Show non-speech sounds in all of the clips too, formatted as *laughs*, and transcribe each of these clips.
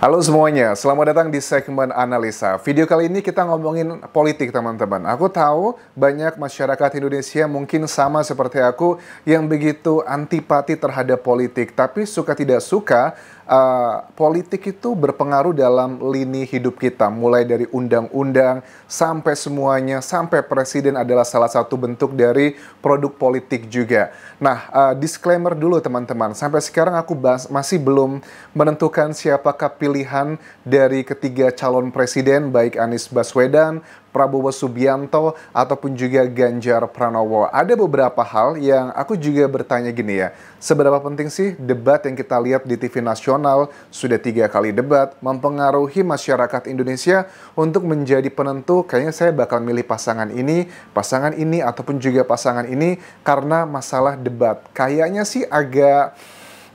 Halo semuanya, selamat datang di segmen analisa. Video kali ini kita ngomongin politik teman-teman. Aku tahu banyak masyarakat Indonesia mungkin sama seperti aku yang begitu antipati terhadap politik, tapi suka tidak suka uh, politik itu berpengaruh dalam lini hidup kita, mulai dari undang-undang sampai semuanya, sampai presiden adalah salah satu bentuk dari produk politik juga. Nah, uh, disclaimer dulu teman-teman, sampai sekarang aku bahas, masih belum menentukan siapakah pilihan dari ketiga calon presiden, baik Anies Baswedan, Prabowo Subianto ataupun juga Ganjar Pranowo. Ada beberapa hal yang aku juga bertanya gini ya, seberapa penting sih debat yang kita lihat di TV nasional sudah tiga kali debat mempengaruhi masyarakat Indonesia untuk menjadi penentu kayaknya saya bakal milih pasangan ini, pasangan ini ataupun juga pasangan ini karena masalah debat. Kayaknya sih agak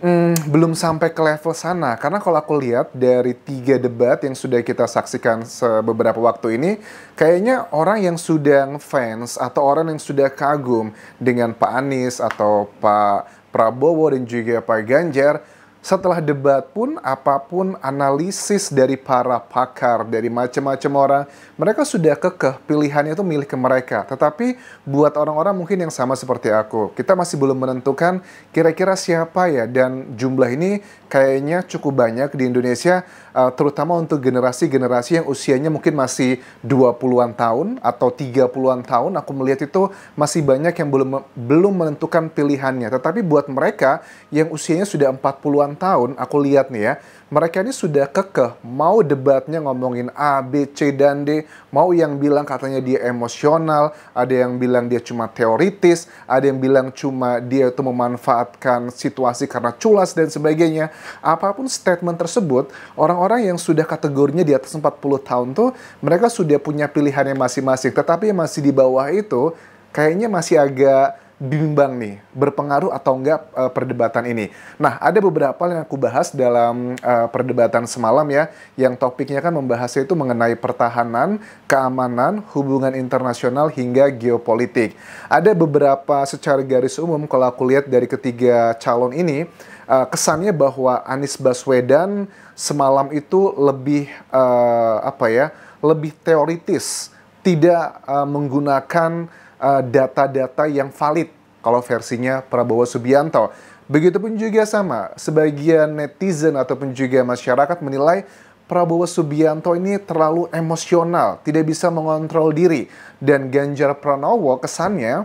Hmm, belum sampai ke level sana karena kalau aku lihat dari tiga debat yang sudah kita saksikan beberapa waktu ini kayaknya orang yang sudah fans atau orang yang sudah kagum dengan Pak Anies atau Pak Prabowo dan juga Pak Ganjar setelah debat pun apapun analisis dari para pakar dari macam-macam orang mereka sudah kekeh pilihannya itu milik ke mereka tetapi buat orang-orang mungkin yang sama seperti aku kita masih belum menentukan kira-kira siapa ya dan jumlah ini kayaknya cukup banyak di Indonesia eh, terutama untuk generasi-generasi yang usianya mungkin masih 20-an tahun atau 30-an tahun aku melihat itu masih banyak yang belum belum menentukan pilihannya tetapi buat mereka yang usianya sudah 40-an tahun aku lihat nih ya, mereka ini sudah kekeh mau debatnya ngomongin A, B, C dan D, mau yang bilang katanya dia emosional, ada yang bilang dia cuma teoritis, ada yang bilang cuma dia itu memanfaatkan situasi karena culas dan sebagainya. Apapun statement tersebut, orang-orang yang sudah kategorinya di atas 40 tahun tuh mereka sudah punya pilihannya masing-masing, tetapi yang masih di bawah itu kayaknya masih agak bimbang nih berpengaruh atau enggak e, perdebatan ini. Nah, ada beberapa yang aku bahas dalam e, perdebatan semalam ya, yang topiknya kan membahasnya itu mengenai pertahanan, keamanan, hubungan internasional hingga geopolitik. Ada beberapa secara garis umum kalau aku lihat dari ketiga calon ini uh, kesannya bahwa Anies Baswedan semalam itu lebih uh, apa ya, lebih teoritis, tidak uh, menggunakan Eh, data-data uh, yang valid kalau versinya Prabowo Subianto. Begitupun juga sama, sebagian netizen ataupun juga masyarakat menilai Prabowo Subianto ini terlalu emosional, tidak bisa mengontrol diri. Dan Ganjar Pranowo kesannya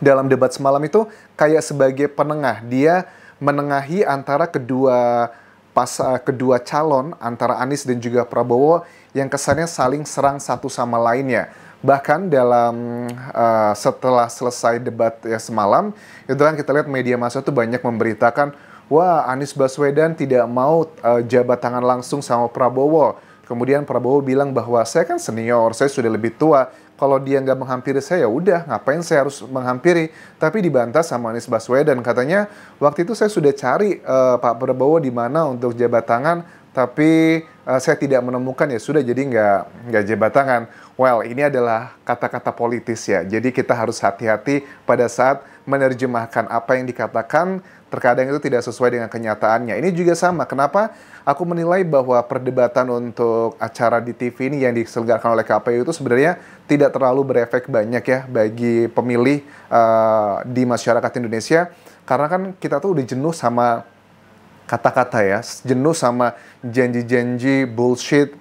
dalam debat semalam itu kayak sebagai penengah. Dia menengahi antara kedua pas eh, kedua calon antara Anies dan juga Prabowo yang kesannya saling serang satu sama lainnya bahkan dalam uh, setelah selesai debat ya semalam itu kan kita lihat media massa itu banyak memberitakan wah Anies Baswedan tidak mau uh, jabat tangan langsung sama Prabowo kemudian Prabowo bilang bahwa saya kan senior saya sudah lebih tua kalau dia nggak menghampiri saya ya udah ngapain saya harus menghampiri tapi dibantah sama Anies Baswedan katanya waktu itu saya sudah cari uh, Pak Prabowo di mana untuk jabat tangan tapi uh, saya tidak menemukan ya sudah jadi nggak nggak jabat tangan Well, ini adalah kata-kata politis ya. Jadi kita harus hati-hati pada saat menerjemahkan apa yang dikatakan, terkadang itu tidak sesuai dengan kenyataannya. Ini juga sama. Kenapa aku menilai bahwa perdebatan untuk acara di TV ini yang diselenggarakan oleh KPU itu sebenarnya tidak terlalu berefek banyak ya bagi pemilih uh, di masyarakat Indonesia karena kan kita tuh udah jenuh sama kata-kata ya, jenuh sama janji-janji bullshit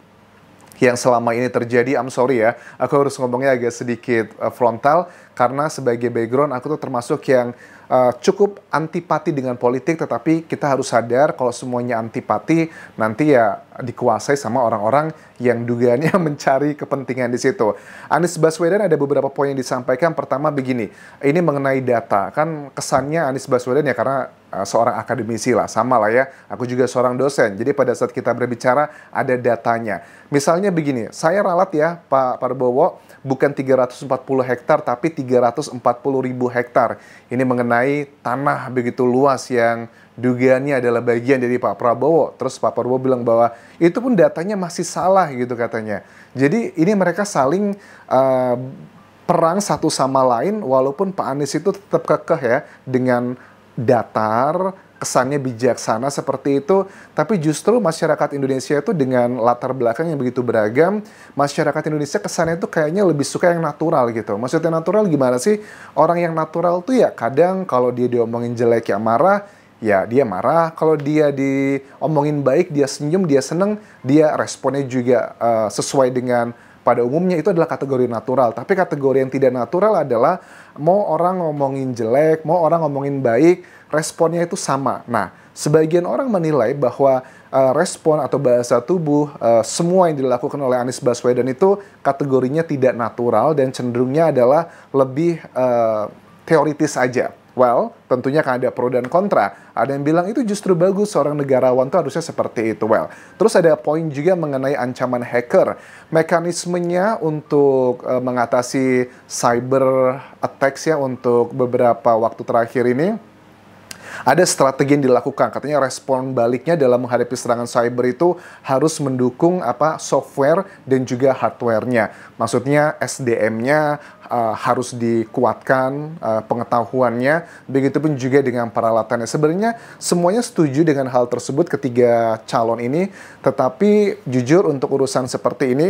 yang selama ini terjadi. I'm sorry ya, aku harus ngomongnya agak sedikit eh, frontal karena sebagai background aku tuh termasuk yang uh, cukup antipati dengan politik, tetapi kita harus sadar kalau semuanya antipati nanti ya dikuasai sama orang-orang yang dugaannya *laughs* mencari kepentingan di situ. Anies Baswedan ada beberapa poin yang disampaikan. Pertama begini, ini mengenai data. Kan kesannya Anies Baswedan ya karena eh, seorang akademisi lah, sama lah ya. Aku juga seorang dosen. Jadi pada saat kita berbicara ada datanya. Misalnya begini, saya ralat ya Pak Prabowo bukan 340 hektar tapi 340 ribu hektar. Ini mengenai mengenai tanah begitu luas yang dugaannya adalah bagian dari Pak Prabowo. Terus Pak Prabowo bilang bahwa itu pun datanya masih salah gitu katanya. Jadi ini mereka saling uh, perang satu sama lain walaupun Pak Anies itu tetap kekeh ya dengan datar kesannya bijaksana seperti itu, tapi justru masyarakat Indonesia itu dengan latar belakang yang begitu beragam, masyarakat Indonesia kesannya itu kayaknya lebih suka yang natural gitu. Maksudnya natural gimana sih? Orang yang natural tuh ya kadang kalau dia diomongin jelek ya marah, ya dia marah. Kalau dia diomongin baik, dia senyum, dia seneng, dia responnya juga uh, sesuai dengan pada umumnya itu adalah kategori natural. Tapi kategori yang tidak natural adalah mau orang ngomongin jelek, mau orang ngomongin baik, responnya itu sama. Nah, sebagian orang menilai bahwa uh, respon atau bahasa tubuh uh, semua yang dilakukan oleh Anies Baswedan itu kategorinya tidak natural dan cenderungnya adalah lebih uh, teoritis aja Well, tentunya kan ada pro dan kontra. Ada yang bilang itu justru bagus, seorang negarawan itu harusnya seperti itu. Well, terus ada poin juga mengenai ancaman hacker. Mekanismenya untuk eh, mengatasi cyber attacks ya untuk beberapa waktu terakhir ini ada strategi yang dilakukan. Katanya respon baliknya dalam menghadapi serangan cyber itu harus mendukung apa software dan juga hardware Maksudnya SDM-nya uh, eh, harus dikuatkan uh, pengetahuannya, begitupun juga dengan peralatannya. Sebenarnya semuanya setuju dengan hal tersebut ketiga calon ini, tetapi jujur untuk urusan seperti ini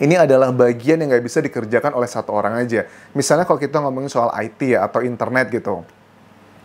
ini adalah bagian yang nggak bisa dikerjakan oleh satu orang aja. Misalnya kalau kita ngomongin soal IT ya atau internet gitu,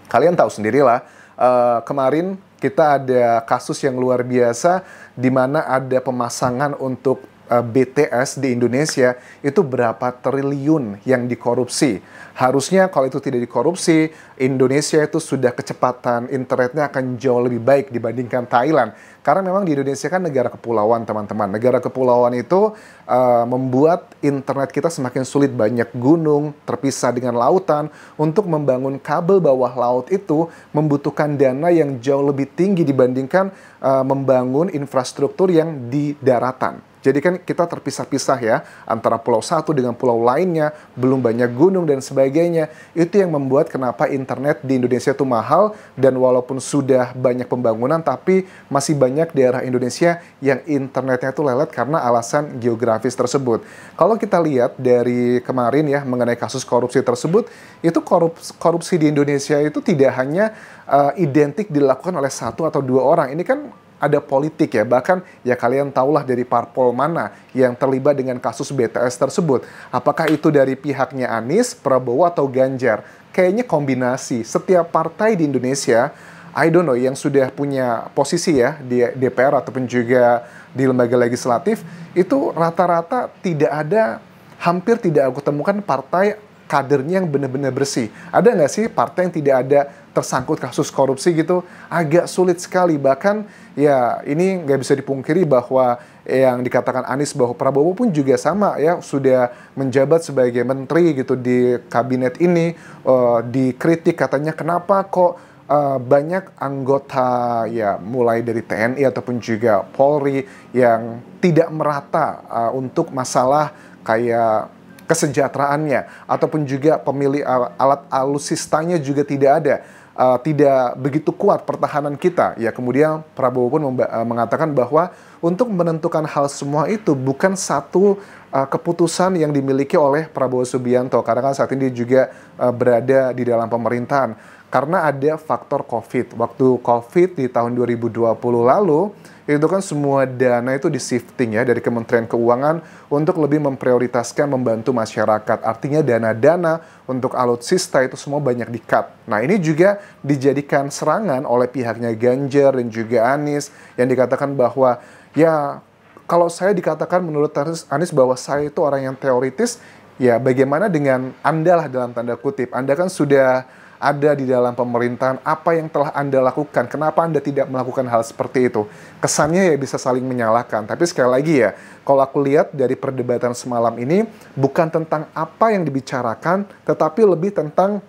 Kalian tahu sendirilah, uh, kemarin kita ada kasus yang luar biasa di mana ada pemasangan untuk Eh, BTS di Indonesia itu berapa triliun yang dikorupsi. Harusnya kalau itu tidak dikorupsi, Indonesia itu sudah kecepatan internetnya akan jauh lebih baik dibandingkan Thailand. Karena memang di Indonesia kan negara kepulauan, teman-teman. Negara kepulauan itu uh, membuat internet kita semakin sulit, banyak gunung terpisah dengan lautan. Untuk membangun kabel bawah laut itu membutuhkan dana yang jauh lebih tinggi dibandingkan uh, membangun infrastruktur yang di daratan. Jadi kan kita terpisah-pisah ya antara pulau satu dengan pulau lainnya, belum banyak gunung dan sebagainya. Itu yang membuat kenapa internet di Indonesia itu mahal dan walaupun sudah banyak pembangunan tapi masih banyak daerah Indonesia yang internetnya itu lelet karena alasan geografis tersebut. Kalau kita lihat dari kemarin ya mengenai kasus korupsi tersebut, itu korupsi, korupsi di Indonesia itu tidak hanya uh, identik dilakukan oleh satu atau dua orang. Ini kan ada politik ya. Bahkan ya kalian tahulah dari parpol mana yang terlibat dengan kasus BTS tersebut. Apakah itu dari pihaknya Anies, Prabowo, atau Ganjar? Kayaknya kombinasi. Setiap partai di Indonesia, I don't know, yang sudah punya posisi ya di DPR ataupun juga di lembaga legislatif, itu rata-rata tidak ada, hampir tidak aku temukan partai kadernya yang benar-benar bersih. Ada nggak sih partai yang tidak ada tersangkut kasus korupsi gitu? Agak sulit sekali. Bahkan ya ini nggak bisa dipungkiri bahwa yang dikatakan Anies bahwa Prabowo pun juga sama ya sudah menjabat sebagai menteri gitu di kabinet ini uh, dikritik katanya kenapa kok uh, banyak anggota ya mulai dari TNI ataupun juga Polri yang tidak merata uh, untuk masalah kayak kesejahteraannya ataupun juga pemilik uh, alat alusistanya juga tidak ada uh, tidak begitu kuat pertahanan kita. Ya, kemudian Prabowo pun uh, mengatakan bahwa untuk menentukan hal semua itu bukan satu uh, keputusan yang dimiliki oleh Prabowo Subianto karena kan saat ini dia juga uh, berada di dalam pemerintahan karena ada faktor COVID. Waktu COVID di tahun 2020 lalu, itu kan semua dana itu di shifting ya dari Kementerian Keuangan untuk lebih memprioritaskan membantu masyarakat. Artinya dana-dana untuk alutsista itu semua banyak di cut. Nah ini juga dijadikan serangan oleh pihaknya Ganjar dan juga Anies yang dikatakan bahwa ya kalau saya dikatakan menurut Anies bahwa saya itu orang yang teoritis, ya bagaimana dengan Anda lah dalam tanda kutip. Anda kan sudah ada di dalam pemerintahan, apa yang telah Anda lakukan, kenapa Anda tidak melakukan hal seperti itu. Kesannya ya bisa saling menyalahkan. Tapi sekali lagi ya, kalau aku lihat dari perdebatan semalam ini, bukan tentang apa yang dibicarakan, tetapi lebih tentang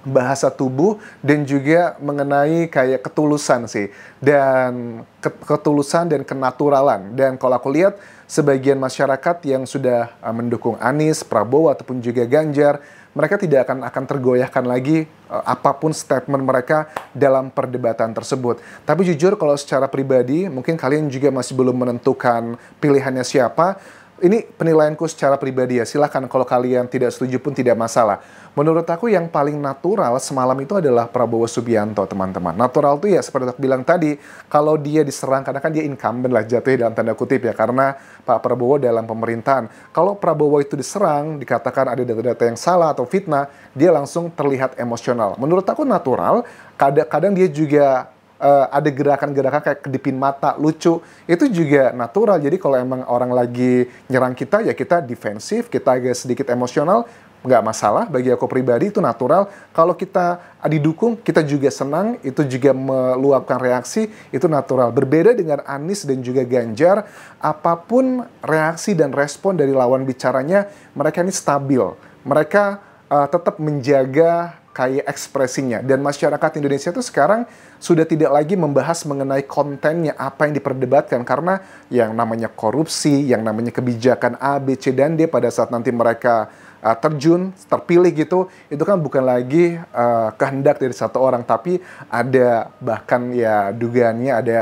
bahasa tubuh dan juga mengenai kayak ketulusan sih dan ketulusan dan kenaturalan dan kalau aku lihat sebagian masyarakat yang sudah eh, mendukung Anies, Prabowo ataupun juga Ganjar mereka tidak akan akan tergoyahkan lagi uh, apapun statement mereka dalam perdebatan tersebut. Tapi jujur kalau secara pribadi mungkin kalian juga masih belum menentukan pilihannya siapa ini penilaianku secara pribadi ya. Silahkan kalau kalian tidak setuju pun tidak masalah. Menurut aku yang paling natural semalam itu adalah Prabowo Subianto, teman-teman. Natural tuh ya seperti aku bilang tadi, kalau dia diserang karena kan dia incumbent lah jatuhnya dalam tanda kutip ya karena Pak Prabowo dalam pemerintahan. Kalau Prabowo itu diserang, dikatakan ada data-data yang salah atau fitnah, dia langsung terlihat emosional. Menurut aku natural, kadang-kadang dia juga uh, ada gerakan-gerakan kayak kedipin mata lucu itu juga natural jadi kalau emang orang lagi nyerang kita ya kita defensif kita agak sedikit emosional nggak masalah bagi aku pribadi itu natural kalau kita didukung kita juga senang itu juga meluapkan reaksi itu natural berbeda dengan Anies dan juga Ganjar apapun reaksi dan respon dari lawan bicaranya mereka ini stabil mereka uh, tetap menjaga kayak ekspresinya dan masyarakat Indonesia itu sekarang sudah tidak lagi membahas mengenai kontennya apa yang diperdebatkan karena yang namanya korupsi, yang namanya kebijakan A, B, C dan D pada saat nanti mereka uh, terjun, terpilih gitu, itu kan bukan lagi uh, kehendak dari satu orang tapi ada bahkan ya dugaannya ada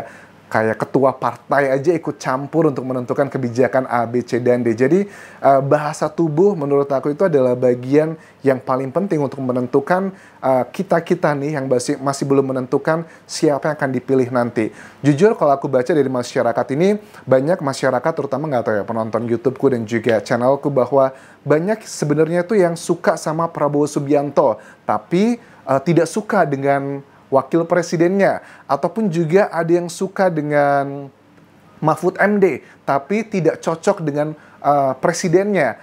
kayak ketua partai aja ikut campur untuk menentukan kebijakan A, B, C, dan D. Jadi uh, bahasa tubuh menurut aku itu adalah bagian yang paling penting untuk menentukan kita eh, kita-kita nih yang masih, masih belum menentukan siapa yang akan dipilih nanti. Jujur kalau aku baca dari masyarakat ini, banyak masyarakat terutama nggak tahu ya penonton YouTubeku dan juga channelku bahwa banyak sebenarnya itu yang suka sama Prabowo Subianto, tapi uh, tidak suka dengan wakil presidennya, ataupun juga ada yang suka dengan Mahfud MD, tapi tidak cocok dengan uh, presidennya.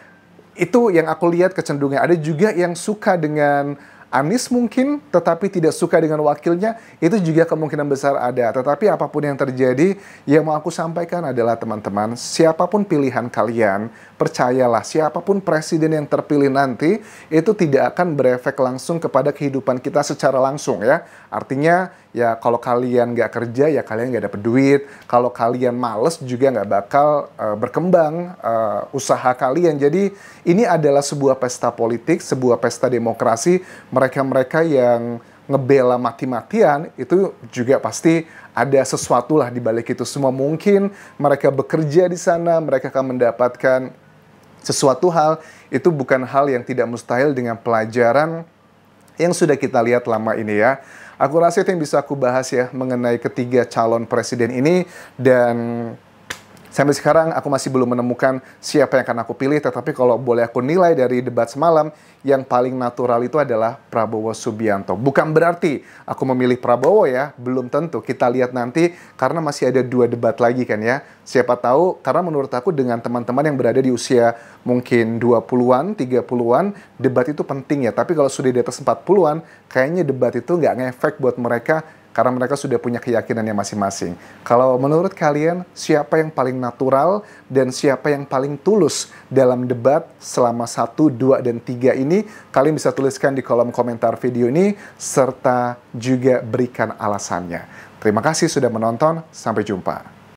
Itu yang aku lihat kecenderungannya. Ada juga yang suka dengan Anies mungkin tetapi tidak suka dengan wakilnya, itu juga kemungkinan besar ada. Tetapi apapun yang terjadi, yang mau aku sampaikan adalah teman-teman, siapapun pilihan kalian, percayalah siapapun presiden yang terpilih nanti, itu tidak akan berefek langsung kepada kehidupan kita secara langsung ya. Artinya ya kalau kalian nggak kerja ya kalian nggak dapet duit kalau kalian males juga nggak bakal uh, berkembang uh, usaha kalian jadi ini adalah sebuah pesta politik sebuah pesta demokrasi mereka-mereka yang ngebela mati-matian itu juga pasti ada sesuatu lah di balik itu semua mungkin mereka bekerja di sana mereka akan mendapatkan sesuatu hal itu bukan hal yang tidak mustahil dengan pelajaran yang sudah kita lihat lama ini ya. Aku rasa itu yang bisa aku bahas ya mengenai ketiga calon presiden ini dan Sampai sekarang aku masih belum menemukan siapa yang akan aku pilih, tetapi kalau boleh aku nilai dari debat semalam, yang paling natural itu adalah Prabowo Subianto. Bukan berarti aku memilih Prabowo ya, belum tentu. Kita lihat nanti karena masih ada dua debat lagi kan ya. Siapa tahu, karena menurut aku dengan teman-teman yang berada di usia mungkin 20-an, 30-an, debat itu penting ya. Tapi kalau sudah di atas 40-an, kayaknya debat itu nggak ngefek buat mereka karena mereka sudah punya keyakinannya masing-masing. Kalau menurut kalian, siapa yang paling natural dan siapa yang paling tulus dalam debat selama 1, 2, dan 3 ini? Kalian bisa tuliskan di kolom komentar video ini, serta juga berikan alasannya. Terima kasih sudah menonton, sampai jumpa.